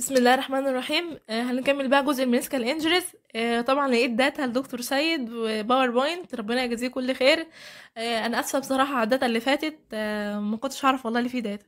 بسم الله الرحمن الرحيم آه هنكمل بقى جزء المينيسكال انجريز آه طبعا لقيت داتا لدكتور سيد وباوربوينت ربنا يجازيه كل خير آه انا اسفه بصراحه على الداتا اللي فاتت آه، ما كنتش عارف والله اللي فيه داتا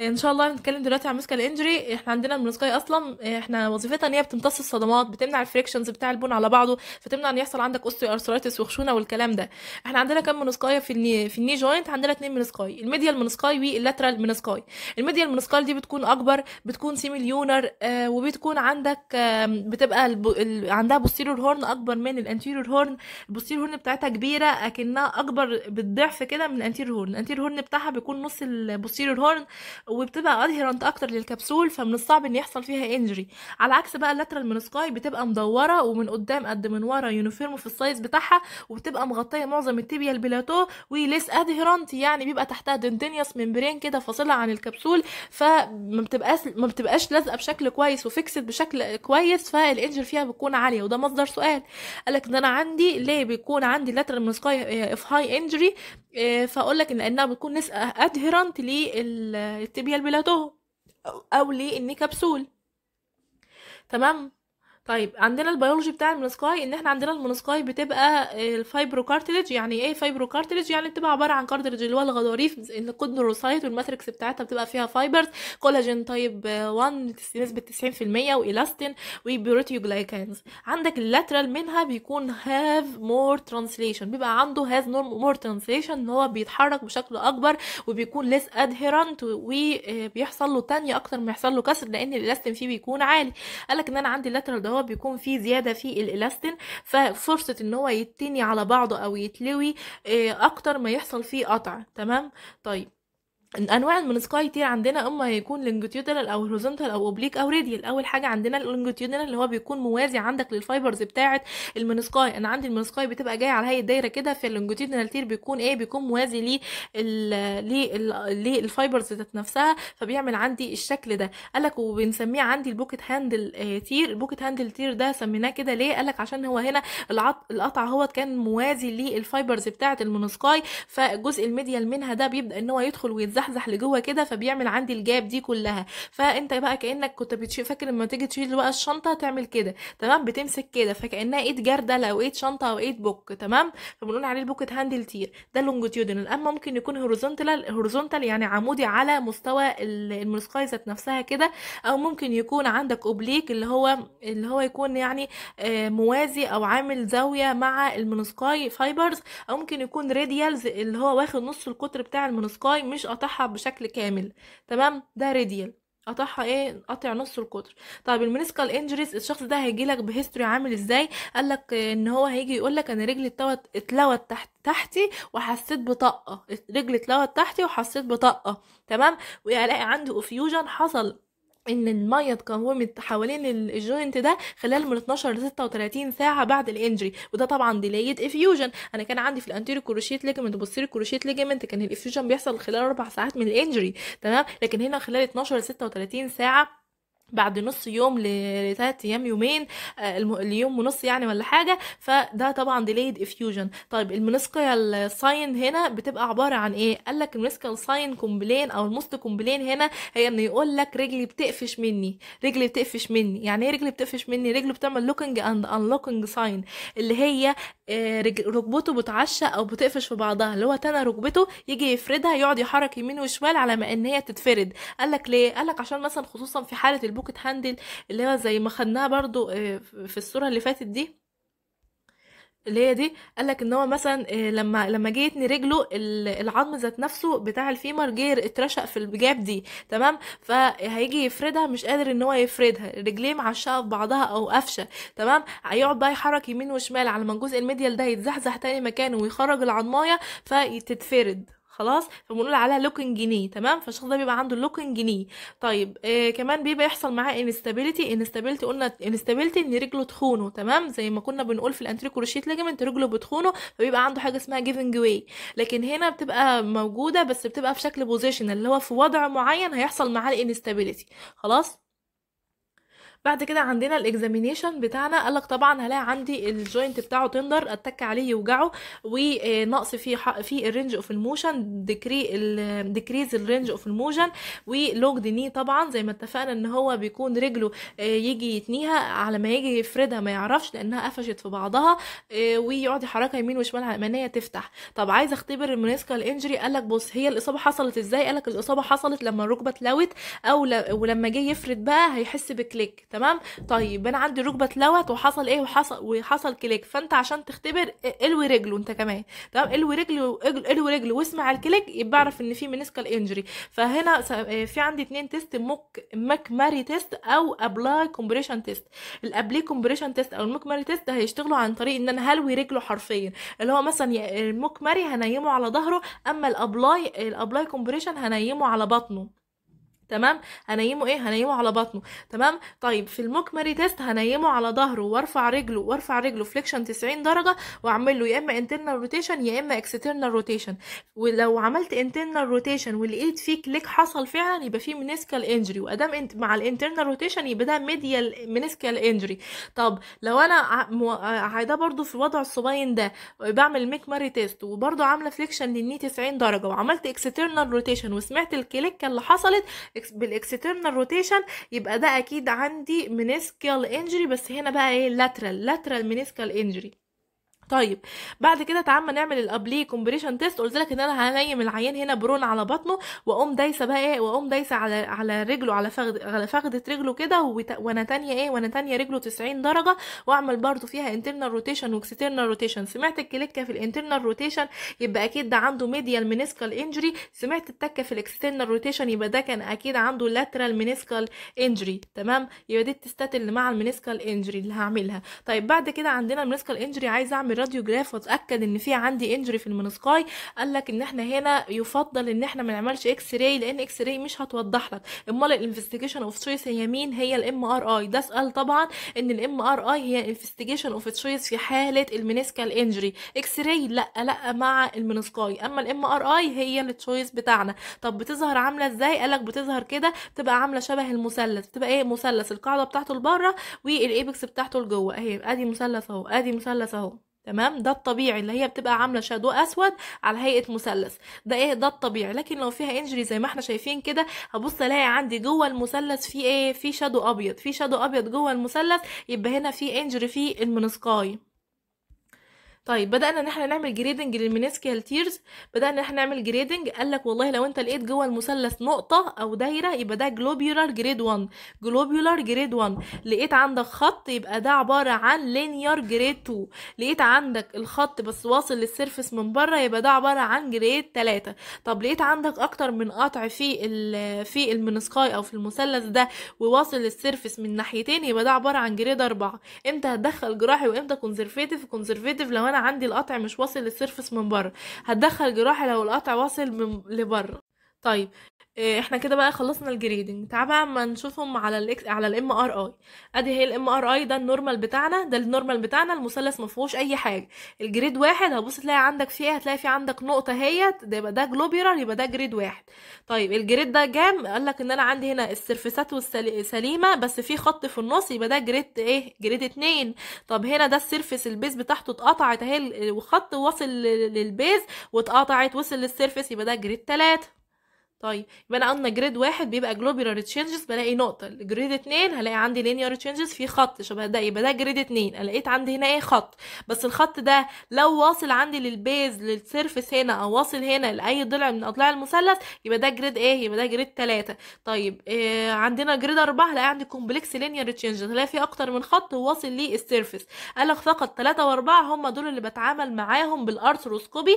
ان شاء الله هنتكلم دلوقتي عن مسكال انجري احنا عندنا المنسكاي اصلا احنا وظيفتها ان هي بتمتص الصدمات بتمنع الفريكشنز بتاع البون على بعضه فتمنع ان يحصل عندك ارثرايتس وخشونه والكلام ده احنا عندنا كام منسكاي في الني في الني جوينت عندنا اتنين منسكاي الميديال منسكاي واللاترال منسكاي الميديال منسكاي دي بتكون اكبر بتكون سيمي ليونر آه وبتكون عندك آه بتبقى الب... ال... عندها بوستيريور هورن اكبر من الانتيريور هورن البوستيريور هورن بتاعتها كبيره اكنها اكبر بالضعف كده من الانتيريور هورن الانتيريور هورن بتاعها بيكون نص البوستيرور هورن وبتبقى ادهيرنت اكتر للكبسول فمن الصعب ان يحصل فيها انجري على عكس بقى اللاترال منسكاي بتبقى مدوره ومن قدام قد من ورا يونيفورم في السايز بتاعها وبتبقى مغطيه معظم التيبيا البلاتو وليس ادهيرنت يعني بيبقى تحتها دندنيوس ممبرين كده فاصله عن الكبسول فما بتبقاش ما بتبقاش لازقه بشكل كويس وفيكسد بشكل كويس فالانجري فيها بتكون عاليه وده مصدر سؤال قال لك ان انا عندي ليه بيكون عندي لاترال منسكاي في هاي انجري فاقول لك ان لانها بتكون نسقه ادهيرنت لل للتبيا البلاتو او النيكابسول تمام طيب عندنا البيولوجي بتاع المونسكاي ان احنا عندنا المونسكاي بتبقى الفايبرو كارتلج يعني ايه فايبرو كارتلج يعني بتبقى عباره عن كارتلج اللي هو الغضاريف ان الروسايت والماتريكس بتاعتها بتبقى فيها فايبرز كولاجين طيب 1 نسبه 90% والاستين وبروتيوجلايكانز عندك اللاترال منها بيكون هاف مور ترانسليشن بيبقى عنده هاز مور ترانسليشن ان هو بيتحرك بشكل اكبر وبيكون ليس ادهيرنت وبيحصل له تانية اكتر ما يحصل له كسر لان الالاستين فيه بيكون عالي قالك ان انا عندي اللاترال ده هو بيكون فيه زياده في الالاستين ففرصه ان هو يتني على بعضه او يتلوي آه، اكتر ما يحصل فيه قطع تمام طيب انواع المنسكاي كتير عندنا اما هيكون لونجيتيودنال او هوريزونتال او اوبليك او راديال اول حاجه عندنا اللونجيتيودنال اللي هو بيكون موازي عندك للفايبرز بتاعه المنسكاي انا عندي المنسكاي بتبقى جايه على هيئه دايره كده في اللونجيتيودنال تير بيكون ايه بيكون موازي للفايبرز ذات نفسها فبيعمل عندي الشكل ده قالك وبنسميه عندي البوكت هاندل آه، تير البوكت هاندل تير ده سميناه كده ليه قالك عشان هو هنا القطع هو كان موازي للفايبرز بتاعه المنسكاي فالجزء الميديال منها ده بيبدا ان هو يدخل ويتزحم بيتزحزح لجوه كده فبيعمل عندي الجاب دي كلها فانت بقى كانك كنت بتشيل فاكر لما تيجي تشيل بقى الشنطه تعمل كده تمام بتمسك كده فكانها ايد جردل او ايد شنطه او ايد بوك تمام فبنقول عليه البوكت هاندل تير ده لونجيتيودنال اما ممكن يكون هوريزونتال هوريزونتال يعني عمودي على مستوى المنسقاية ذات نفسها كده او ممكن يكون عندك اوبليك اللي هو اللي هو يكون يعني آه، موازي او عامل زاويه مع المنسقاي فايبرز او ممكن يكون راديالز اللي هو واخد نص القطر بتاع المنسقاي مش قطع اقطعها بشكل كامل تمام ده راديال قطعها ايه قطع نص القطر طيب المنسكال انجريز الشخص ده هيجي لك بهيستوري عامل ازاي قال لك ان هو هيجي يقول لك انا رجلي اتلوت اتلوت تحت تحتي وحسيت بطاقه رجلي اتلوت تحتي وحسيت بطاقه تمام ويلاقي عنده افيوجن حصل ان الميه اتكونت حوالين الجوينت ده خلال من 12 ل 36 ساعه بعد الانجري وده طبعا ديليت افيوجن انا كان عندي في الانتيري كروشيت ليجمنت وبوستيريو كروشيت ليجمنت كان الافيوجن بيحصل خلال 4 ساعات من الانجري تمام لكن هنا خلال 12 ل 36 ساعه بعد نص يوم لثلاث ايام يومين آه، اليوم ونص يعني ولا حاجه فده طبعا ديليد افيوجن طيب المنسكيال ساين هنا بتبقى عباره عن ايه قال لك المنسكيال ساين كومبلين او الموست كومبلين هنا هي انه يقول لك رجلي بتقفش مني رجلي بتقفش مني يعني ايه رجلي بتقفش مني رجله بتعمل لوكينج اند انلوكينج ساين اللي هي آه، ركبته بتعشق او بتقفش في بعضها اللي هو تنى ركبته يجي يفردها يقعد يحرك يمين وشمال على ما ان هي تتفرد قالك ليه قالك عشان مثلا خصوصا في حاله البوكت هاندل اللي هو زي ما خدناها برضو آه، في الصوره اللي فاتت دي اللي هي دي قال لك ان هو مثلا آه، لما لما جه يتني رجله العظم ذات نفسه بتاع الفيمر جير اترشق في الجاب دي تمام فهيجي يفردها مش قادر ان هو يفردها رجليه معشقه في بعضها او قفشه تمام هيقعد بقى يحرك يمين وشمال على ما الجزء الميديال ده يتزحزح تاني مكانه ويخرج العظمايه فتتفرد خلاص فبنقول عليها لوكينج ني تمام فالشخص ده بيبقى عنده لوكينج ني طيب آه كمان بيبقى يحصل معاه انستابيليتي انستابيليتي قلنا انستابيليتي ان رجله تخونه تمام زي ما كنا بنقول في الانتري كروشيت ليجمنت رجله بتخونه فبيبقى عنده حاجه اسمها جيفنج واي لكن هنا بتبقى موجوده بس بتبقى في شكل بوزيشن اللي هو في وضع معين هيحصل معاه الانستابيليتي خلاص بعد كده عندنا الاكزامينيشن بتاعنا قالك طبعا هلاقي عندي الجوينت بتاعه تندر اتك عليه يوجعه ونقص في في الرينج اوف الموشن ديكري ديكريز الرينج اوف الموشن ولوجد ني طبعا زي ما اتفقنا ان هو بيكون رجله آه، يجي يتنيها على ما يجي يفردها ما يعرفش لانها قفشت في بعضها آه، ويقعد يحركها يمين وشمال على ما تفتح طب عايز اختبر المونيسكال انجري قالك بص هي الاصابه حصلت ازاي قالك الاصابه حصلت لما الركبه اتلوت او ولما جه يفرد بقى هيحس بكليك تمام طيب انا عندي الركبه اتلوت وحصل ايه وحصل وحصل كليك فانت عشان تختبر الوي رجله انت كمان تمام الوي رجله الوي رجله واسمع الكليك يبقى اعرف ان في منسكال انجري فهنا آه، في عندي اتنين تيست مك مك ماري تيست او ابلاي كومبريشن تيست الابلي كومبريشن تيست او المك ماري تيست هيشتغلوا عن طريق ان انا هلوي رجله حرفيا اللي هو مثلا المك ماري هنيمه على ظهره اما الابلاي الابلاي كومبريشن هنيمه على بطنه تمام هنيمه ايه هنيمه على بطنه تمام طيب في المكمري تيست هنيمه على ظهره وارفع رجله وارفع رجله فليكشن 90 درجه واعمل له يا اما انترنال روتيشن يا اما اكسترنال روتيشن ولو عملت انترنال روتيشن ولقيت فيه كليك حصل فعلا يبقى فيه منسكال انجري وادام انت مع الانترنال روتيشن يبقى ده ميديال منسكال انجري طب لو انا آه، ده برضو في وضع الصباين ده بعمل مكمري تيست وبرضو عامله فليكشن للني 90 درجه وعملت اكسترنال روتيشن وسمعت الكليك اللي حصلت بالاكسترنال روتيشن يبقى ده اكيد عندي منسكال انجري بس هنا بقى ايه لاترال لاترال منسكال انجري طيب بعد كده تعالى نعمل الابلي كومبريشن تيست قلت لك ان انا هنيم العيان هنا برون على بطنه واقوم دايسه بقى ايه واقوم دايسه على على رجله على فخد على فخده رجله كده وانا تانية ايه وانا تانية رجله 90 درجه واعمل برده فيها انترنال روتيشن واكسترنال روتيشن سمعت الكليكه في الانترنال روتيشن يبقى اكيد ده عنده ميديال مينيسكال انجري سمعت التكه في الاكسترنال روتيشن يبقى ده كان اكيد عنده لاترال مينيسكال انجري تمام يبقى دي التستات اللي مع المينيسكال انجري اللي هعملها طيب بعد كده عندنا المينيسكال انجري عايز اعمل الراديوجراف واتاكد ان في عندي انجري في المنسقاي قال لك ان احنا هنا يفضل ان احنا ما نعملش اكس راي لان اكس راي مش هتوضح لك امال الانفستيجيشن اوف تشويس هي مين هي الام ار اي ده سؤال طبعا ان الام ار اي هي انفستيجيشن اوف تشويس في حاله المينيسكال انجري اكس راي لا لا مع المنسقاي اما الام ار اي هي التشويس بتاعنا طب بتظهر عامله ازاي قال لك بتظهر كده بتبقى عامله شبه المثلث بتبقى ايه مثلث القاعده بتاعته لبره والايبكس بتاعته لجوه اهي ادي مثلث اهو ادي مثلث اهو تمام ده الطبيعي اللي هي بتبقى عامله شادو اسود على هيئه مثلث ده ايه ده الطبيعي لكن لو فيها انجري زي ما احنا شايفين كده هبص الاقي عندي جوه المثلث في ايه في شادو ابيض في شادو ابيض جوه المثلث يبقى هنا في انجري في المنسقاي طيب بدانا ان احنا نعمل جريدنج للمينيسكيال تيرز بدانا ان احنا نعمل جريدنج قال لك والله لو انت لقيت جوه المثلث نقطه او دايره يبقى ده جلوبيولار جريد 1 جلوبيولار جريد 1 لقيت عندك خط يبقى ده عباره عن لينيار جريد 2 لقيت عندك الخط بس واصل للسيرفس من بره يبقى ده عباره عن جريد 3 طب لقيت عندك اكتر من قطع في في المينيسكاي او في المثلث ده وواصل للسيرفس من ناحيتين يبقى ده عباره عن جريد 4 امتى هتدخل جراحي وامتى كونزرفيتيف كونزرفيتيف لو انا انا عندي القطع مش واصل للسيرفس من بره هتدخل جراحي لو القطع واصل من لبره طيب إيه، احنا كده بقى خلصنا الجريدنج تعال بقى اما نشوفهم على ال على الام ار اي ادي هي الام ار اي ده النورمال بتاعنا ده النورمال بتاعنا المثلث ما فيهوش اي حاجه الجريد واحد هتبص تلاقي عندك فيه هتلاقي في عندك نقطه اهيت ده يبقى ده جلوبيرال يبقى ده جريد واحد طيب الجريد ده جام قال لك ان انا عندي هنا السيرفيسات سليمه بس في خط في النص يبقى ده جريد ايه جريد اتنين طب هنا ده السيرفيس البيز بتاعته اتقطعت اهي وخط وصل للبيز واتقطعت وصل للسيرفيس يبقى ده جريد تلاته طيب يبقى انا قلنا جريد واحد بيبقى جلوبيولار تشينجز بلاقي نقطه جريد اتنين هلاقي عندي لينير تشينجز في خط شبه ده يبقى ده جريد اتنين لقيت عندي هنا ايه خط بس الخط ده لو واصل عندي للبيز للسيرفس هنا او واصل هنا لاي ضلع من اضلاع المثلث يبقى ده جريد ايه يبقى ده جريد تلاتة طيب إيه عندنا جريد اربعة هلاقي عندي كومبلكس لينير تشينجز هلاقي في اكتر من خط واصل للسيرفس قال فقط تلاتة واربعة هم دول اللي بتعامل معاهم بالارثروسكوبي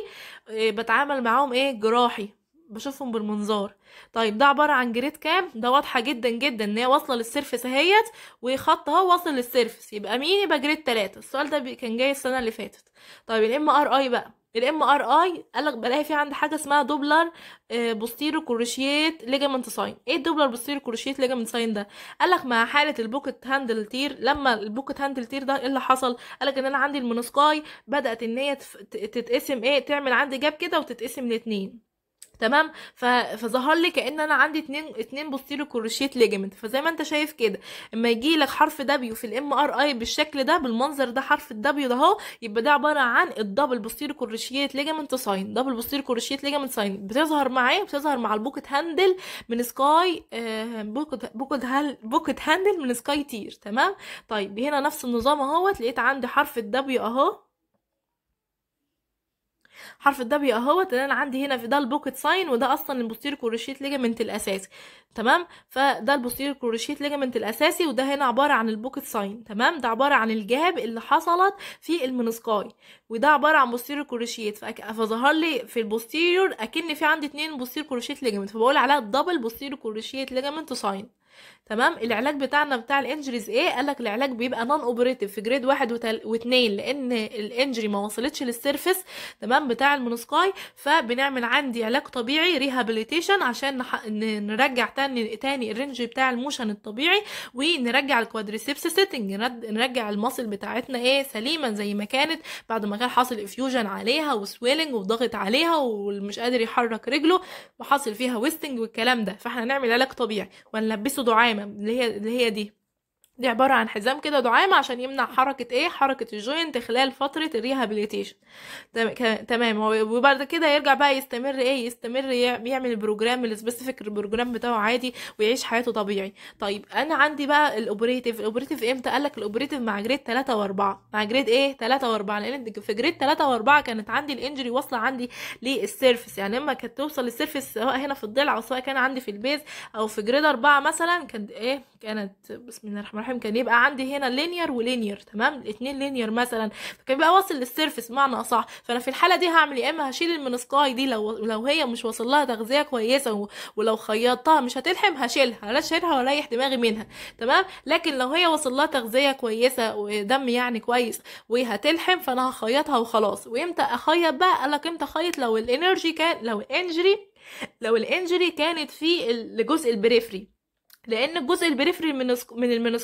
إيه بتعامل معاهم ايه جراحي بشوفهم بالمنظار طيب ده عباره عن جريد كام ده واضحه جدا جدا ان هي واصله للسيرفس اهيت وخط اهو واصل للسيرفس يبقى مين يبقى جريد تلاتة السؤال ده كان جاي السنه اللي فاتت طيب الام ار اي بقى الام ار اي قالك بلاقي في عندي حاجه اسمها دوبلر آه، بوستيرو كروشيت ليجامنت ساين ايه الدوبلر بوستيرو كروشيت ليجامنت ساين ده قالك مع حاله البوكت هاندل تير لما البوكت هاندل تير ده ايه اللي حصل قالك ان انا عندي المونوسكاي بدات ان هي تتقسم ايه تعمل عندي جاب كده وتتقسم لاتنين تمام ف... فظهر لي كان انا عندي اتنين اتنين بوستيرو كروشيت ليجمنت فزي ما انت شايف كده اما يجي لك حرف دبليو في الام ار اي بالشكل ده بالمنظر ده حرف الدبليو ده اهو يبقى ده عباره عن الدبل بوستيرو كروشيت ليجمنت ساين دبل بوستيرو كروشيت ليجمنت ساين بتظهر معايا بتظهر مع البوكت هاندل من سكاي آه بوكت بوكت هال... بوكت هاندل من سكاي تير تمام طيب هنا نفس النظام اهوت لقيت عندي حرف الدبليو اهو حرف الدبليو اهوت ان انا عندي هنا في ده البوكت ساين وده اصلا البوستير كورشيت ليجامنت الاساسي تمام فده البوستير كورشيت ليجامنت الاساسي وده هنا عباره عن البوكت ساين تمام ده عباره عن الجاب اللي حصلت في المنسكاي وده عباره عن بوستير كورشيت فظهر لي في البوستيريور اكن في عندي اتنين بوستير كورشيت ليجامنت فبقول عليها دبل بوستير كورشيت ليجامنت ساين تمام العلاج بتاعنا بتاع الانجريز ايه قال لك العلاج بيبقى نون اوبريتيف في جريد واحد واثنين لان الانجري ما وصلتش للسيرفس تمام بتاع المونوسكاي فبنعمل عندي علاج طبيعي ريهابيليتيشن عشان نرجع تاني تاني الرينج بتاع الموشن الطبيعي ونرجع الكوادريسبس سيتنج نرجع المصل بتاعتنا ايه سليما زي ما كانت بعد ما كان حاصل افيوجن عليها وسويلنج وضغط عليها ومش قادر يحرك رجله وحاصل فيها ويستنج والكلام ده فاحنا هنعمل علاج طبيعي ونلبسه دعامه النايمه اللي هي اللي هي دي دي عبارة عن حزام كده دعامة عشان يمنع حركة ايه حركة الجوينت خلال فترة الريهابيليتيشن تمام وبعد كده يرجع بقى يستمر ايه يستمر يعمل البروجرام السبيسيفيك البروجرام بتاعه عادي ويعيش حياته طبيعي طيب انا عندي بقى الاوبريتيف الاوبريتيف امتى قال لك الاوبريتيف مع جريد 3 و4 مع جريد ايه 3 و4 لان في جريد 3 و4 كانت عندي الانجري واصله عندي للسيرفس يعني اما كانت توصل للسيرفس سواء هنا في الضلع او سواء كان عندي في البيز او في جريد 4 مثلا كانت ايه كانت بسم الله الرحمن الرحيم الرحم كان يبقى عندي هنا لينير ولينير تمام الاثنين لينير مثلا فكان بقى واصل للسيرفس بمعنى اصح فانا في الحاله دي هعمل يا اما هشيل المنسقاي دي لو لو هي مش واصل لها تغذيه كويسه ولو خيطتها مش هتلحم هشيلها لا اشيلها واريح دماغي منها تمام لكن لو هي واصل لها تغذيه كويسه ودم يعني كويس وهتلحم فانا هخيطها وخلاص وامتى اخيط بقى قال لك امتى اخيط لو الانرجي كان لو انجري لو الانجري كانت في الجزء البريفري لان الجزء البريفري من من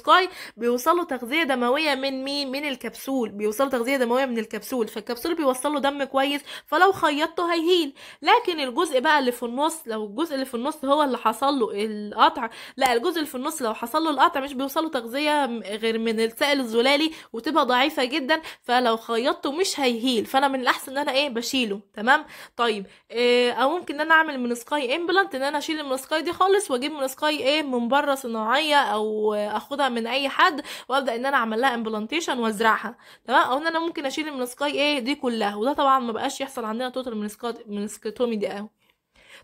بيوصله تغذيه دمويه من مين من الكبسول بيوصله تغذيه دمويه من الكبسول فالكبسول بيوصله دم كويس فلو خيطته هيهيل لكن الجزء بقى اللي في النص لو الجزء اللي في النص هو اللي حصل له القطع لا الجزء اللي في النص لو حصل له القطع مش بيوصله تغذيه غير من السائل الزلالي وتبقى ضعيفه جدا فلو خيطته مش هيهيل فانا من الاحسن ان انا ايه بشيله تمام طيب إيه او ممكن ان انا اعمل منسكاي امبلانت ان انا اشيل المنسكاي دي خالص واجيب منسكاي ايه من بره صناعيه او اخدها من اي حد وابدا ان انا اعمل لها امبلانتيشن وازرعها تمام او ان انا ممكن اشيل المنسكاي ايه دي كلها وده طبعا ما بقاش يحصل عندنا توتال منسكتومي دي اهو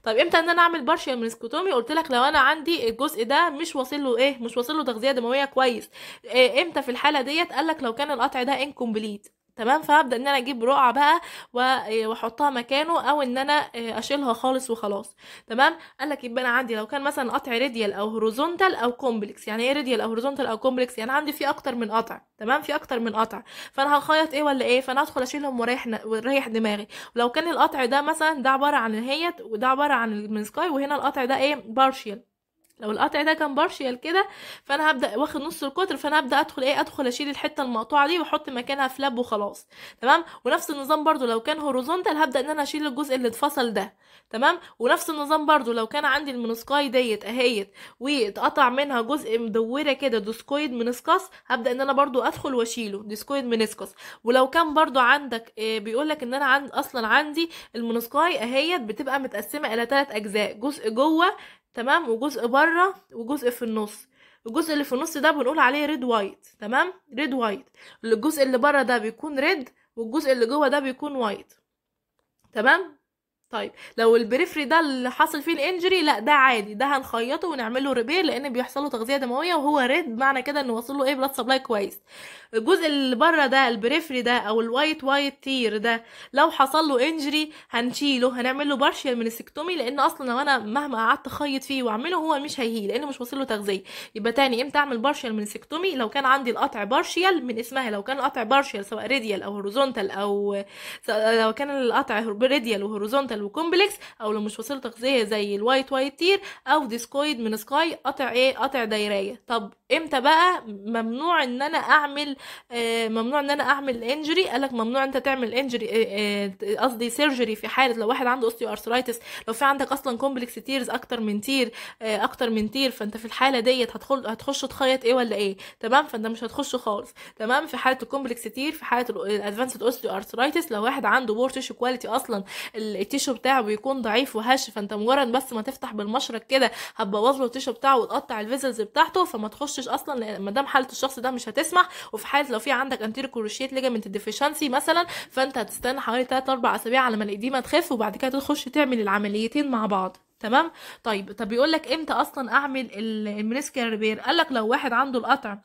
طب امتى ان انا اعمل بارشال منسكوتومي قلت لك لو انا عندي الجزء ده مش واصل له ايه مش واصل له تغذيه دمويه كويس إيه امتى في الحاله ديت قال لك لو كان القطع ده انكمبليت تمام فهبدا ان انا اجيب رقعه بقى إيه، واحطها مكانه او ان انا إيه، اشيلها خالص وخلاص تمام قال لك يبقى انا عندي لو كان مثلا قطع ريديال او هوريزونتال او كومبلكس يعني ايه ريديال او هوريزونتال او كومبلكس يعني عندي في اكتر من قطع تمام في اكتر من قطع فانا هخيط ايه ولا ايه فانا هدخل اشيلهم واريح واريح دماغي ولو كان القطع ده مثلا ده عباره عن الهيت وده عباره عن المنسكاي وهنا القطع ده ايه بارشيال لو القطع ده كان بارشيال كده فانا هبدا واخد نص القطر فانا هبدا ادخل ايه ادخل اشيل الحته المقطوعه دي واحط مكانها فلاب وخلاص تمام ونفس النظام برده لو كان هوريزونتال هبدا ان انا اشيل الجزء اللي اتفصل ده تمام ونفس النظام برده لو كان عندي المنسكاي ديت اهيت واتقطع منها جزء مدوره كده ديسكويد منسكاس هبدا ان انا برده ادخل واشيله ديسكويد منسكاس ولو كان برده عندك آه، بيقول لك ان انا عند اصلا عندي المنسكاي اهيت بتبقى متقسمه الى ثلاث اجزاء جزء جوه تمام وجزء بره وجزء في النص الجزء اللي في النص ده بنقول عليه ريد وايت تمام ريد وايت الجزء اللي بره ده بيكون ريد والجزء اللي جوه ده بيكون وايت تمام طيب لو البريفري ده اللي حصل فيه الانجري لا ده عادي ده هنخيطه ونعمل له ريبير لان بيحصل له تغذيه دمويه وهو ريد معنى كده انه وصل له ايه بلاد سبلاي كويس الجزء اللي بره ده البريفري ده او الوايت وايت تير ده لو حصل له انجري هنشيله هنعمل له بارشيال منسكتومي لان اصلا لو انا مهما قعدت اخيط فيه واعمله هو مش هيهي لانه مش واصل له تغذيه يبقى تاني امتى اعمل بارشيال منسكتومي لو كان عندي القطع بارشيال من اسمها لو كان القطع بارشيال سواء ريديال او هوريزونتال او لو كان القطع ريديال وهوريزونتال كومبلكس او لو مش وسيله تغذيه زي الوايت وايت تير او ديسكويد من سكاي قطع ايه قطع دايريه طب امتى بقى ممنوع ان انا اعمل آه، ممنوع ان انا اعمل انجري قالك ممنوع انت تعمل انجري آه، آه، قصدي سيرجري في حاله لو واحد عنده اوستيو ارثرايتس لو في عندك اصلا كومبلكس تيرز اكتر من تير اكتر من تير فانت في الحاله ديت هتخل هتخش تخيط ايه ولا ايه تمام فانت مش هتخش خالص تمام في حاله الكومبلكس تير في حاله الادفانسد اوستيو ارثرايتس لو واحد عنده بور تيشو كواليتي اصلا التيشو بتاعه بيكون ضعيف وهش فانت مجرد بس ما تفتح بالمشرك كده هتبوظ له التيشو بتاعه وتقطع الفيزلز بتاعته فما تخش تخشش اصلا ما دام حاله الشخص ده مش هتسمح وفي حاله لو في عندك انتيرو كروشيت ليجامنت ديفيشنسي مثلا فانت هتستنى حوالي 3 4 اسابيع على ما الاديمه تخف وبعد كده تخش تعمل العمليتين مع بعض تمام طيب طب بيقول لك امتى اصلا اعمل المينيسكال ريبير قال لك لو واحد عنده القطع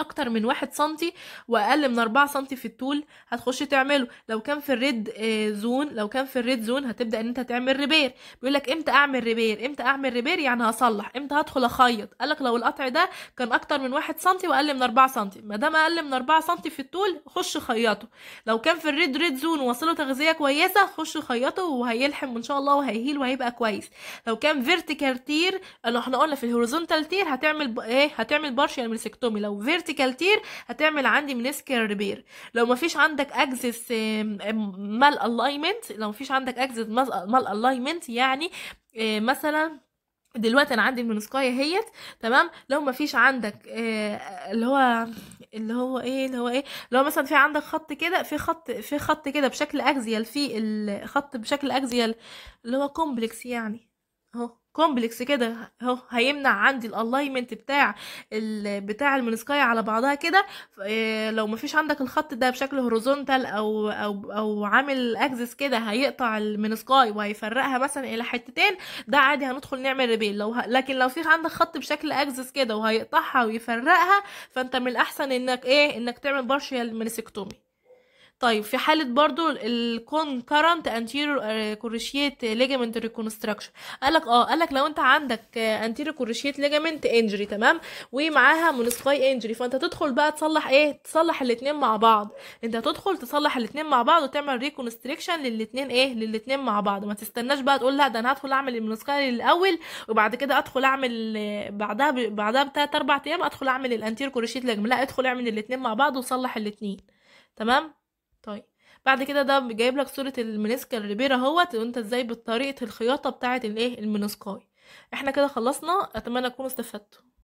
اكتر من واحد سنتي واقل من أربعة سنتي في الطول هتخش تعمله لو كان في الريد آه، زون لو كان في الريد زون هتبدا ان انت تعمل ريبير بيقول لك امتى اعمل ريبير امتى اعمل ريبير يعني هصلح امتى هدخل اخيط قال لك لو القطع ده كان اكتر من واحد سنتي واقل من أربعة سنتي ما دام اقل من أربعة سنتي في الطول خش خيطه لو كان في الريد ريد زون وصله تغذيه كويسه خش خيطه وهيلحم ان شاء الله وهيهيل وهيبقى كويس لو كان فيرتيكال تير احنا قلنا في الهوريزونتال تير هتعمل ايه هتعمل بارشال ميلسكتومي لو فيرتيكال كالتير هتعمل عندي منسكيال ريبير لو مفيش عندك اكسس مال الاينمنت لو مفيش عندك اكسس مال الاينمنت يعني آه، مثلا دلوقتي انا عندي المنسكايه اهيت تمام لو ما فيش عندك آه، اللي هو اللي هو ايه اللي هو ايه لو مثلا في عندك خط كده في خط في خط كده بشكل اكزيال في الخط بشكل اكزيال اللي هو كومبلكس يعني اهو كومبلكس كده اهو هيمنع عندي الالاينمنت بتاع بتاع المنسكاية على بعضها كده آه، لو مفيش عندك الخط ده بشكل هوريزونتال او او او عامل اكسس كده هيقطع المنسكاي وهيفرقها مثلا الى حتتين ده عادي هندخل نعمل ريبيل لو ه... لكن لو في عندك خط بشكل اكسس كده وهيقطعها ويفرقها فانت من الاحسن انك ايه انك تعمل بارشيال منسكتومي طيب في حالة برضو الكونكرنت انتيريور كورشيات ليجامنت ريكونستراكشن قالك اه قالك لو انت عندك انتيريور كورشيات ليجامنت انجري تمام ومعاها مونسكاي انجري فانت تدخل بقى تصلح ايه تصلح الاتنين مع بعض انت تدخل تصلح الاتنين مع بعض وتعمل ريكونستريكشن للاتنين ايه للاتنين مع بعض ما تستناش بقى تقول لا ده انا هدخل اعمل المونسكاي الاول وبعد كده ادخل اعمل آه، بعدها ب... بعدها بتلات اربع ايام ادخل اعمل الانتيريور كورشيات ليجامنت لا ادخل اعمل الاتنين مع بعض وصلح الاتنين تمام طيب بعد كده ده جايب لك صوره المنسكال الريبيرا اهوت وانت ازاي بطريقه الخياطه بتاعه الايه المنسكاي احنا كده خلصنا اتمنى تكونوا استفدتوا